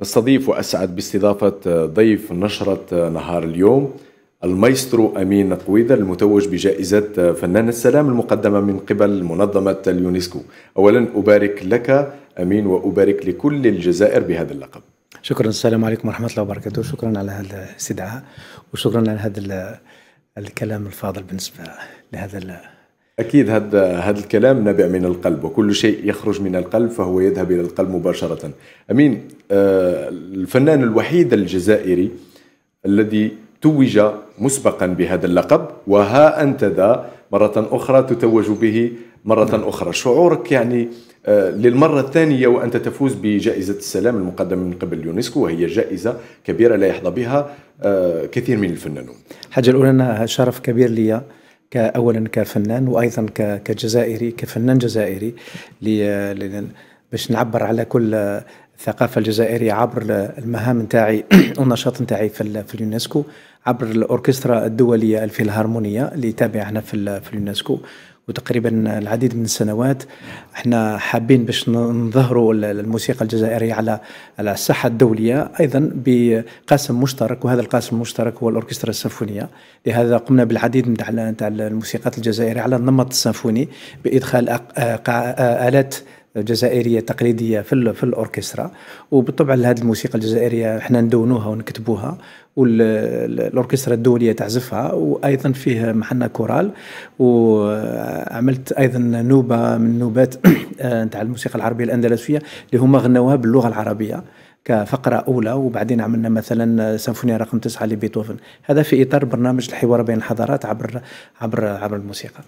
نستضيف واسعد باستضافه آه، ضيف نشره آه، نهار اليوم المايسترو امين قويدة المتوج بجائزه آه، فنان السلام المقدمه من قبل منظمه اليونسكو. اولا ابارك لك امين وابارك لكل الجزائر بهذا اللقب. شكرا السلام عليكم ورحمه الله وبركاته، شكرا على هذا الاستدعاء وشكرا على هذا الكلام الفاضل بالنسبه لهذا أكيد هذا هذا الكلام نابع من القلب وكل شيء يخرج من القلب فهو يذهب إلى القلب مباشرة أمين آه، الفنان الوحيد الجزائري الذي توج مسبقا بهذا اللقب وها أنت ذا مرة أخرى تتوج به مرة نعم. أخرى شعورك يعني آه، للمرة الثانية وأنت تفوز بجائزة السلام المقدمة من قبل اليونسكو وهي جائزة كبيرة لا يحظى بها آه، كثير من الفنانون الحاجة الأولى أنها شرف كبير لي اولا كفنان وايضا كجزائري كفنان جزائري باش نعبر على كل الثقافة الجزائرية عبر المهام نتاعي والنشاط نتاعي في, في اليونسكو عبر الأوركسترا الدولية الفيلهارمونية اللي تابعة هنا في, في اليونسكو وتقريبا العديد من السنوات احنا حابين باش نظهروا الموسيقى الجزائريه على على الساحه الدوليه ايضا بقاسم مشترك وهذا القاسم المشترك هو الاوركسترا السيمفونيه لهذا قمنا بالعديد من الموسيقات الجزائريه على النمط السيمفوني بادخال آه، آه، آلات جزائريه تقليديه في في الاوركسترا وبالطبع هذه الموسيقى الجزائريه احنا ندونوها ونكتبوها والاوركسترا الدوليه تعزفها وايضا فيه محنا كورال وعملت ايضا نوبه من نوبات آه، نتاع الموسيقى العربيه الاندلسيه اللي هما غنوها باللغه العربيه كفقرة أولى وبعدين عملنا مثلا سيمفونية رقم تسعة لبيتهوفن هذا في إطار برنامج الحوار بين الحضارات عبر عبر عبر الموسيقى